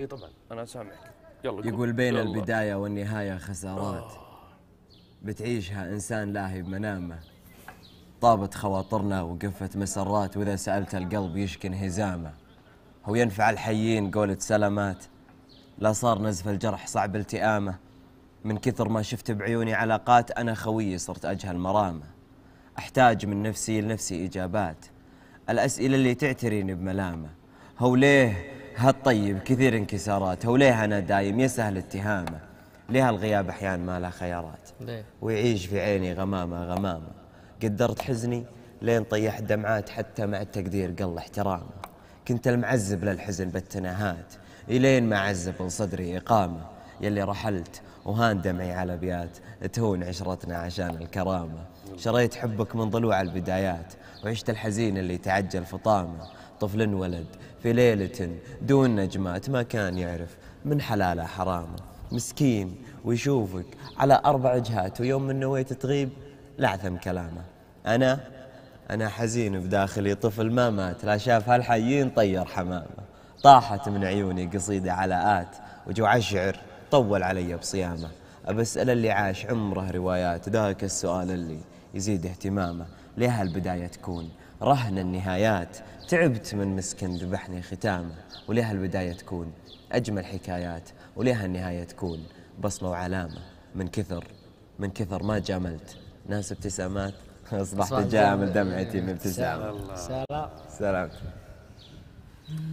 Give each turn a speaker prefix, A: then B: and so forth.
A: اي طبعا انا سامعك يلا يقول بين يلا. البدايه والنهايه خسارات آه. بتعيشها انسان لاهي بمنامه طابت خواطرنا وقفت مسرات واذا سالت القلب يشكي انهزامه هو ينفع الحيين قولة سلامات لا صار نزف الجرح صعب التئامه من كثر ما شفت بعيوني علاقات انا خويي صرت اجهل مرامه احتاج من نفسي لنفسي اجابات الاسئله اللي تعتريني بملامه هو ليه هالطيب كثير انكساراته وليه أنا دايم يسهل اتهامه ليه الغياب أحيان ما له خيارات ليه؟ ويعيش في عيني غمامة غمامة قدرت حزني لين طيح دمعات حتى مع التقدير قل احترامه كنت المعذب للحزن بالتناهات إلين ما عزب صدري إقامة يلي رحلت وهان دمعي على بيات تهون عشرتنا عشان الكرامة شريت حبك من ضلوع البدايات وعشت الحزين اللي تعجل فطامة طفل ولد في ليلة دون نجمات ما كان يعرف من حلاله حرامه مسكين ويشوفك على أربع جهات ويوم من نويت تغيب لعثم كلامه أنا أنا حزين بداخلي طفل ما مات لا شاف هالحيين طير حمامه طاحت من عيوني قصيدة على ات وجوع الشعر طول علي بصيامه أبسأل اللي عاش عمره روايات ذاك السؤال اللي يزيد اهتمامه ليها البداية تكون رهن النهايات تعبت من مسكن ذبحني ختامه وليها البداية تكون أجمل حكايات وليها النهاية تكون بصمة وعلامة من كثر من كثر ما جاملت ناس ابتسامات أصبحت جامل دمعتي من ابتسامة سلام سلام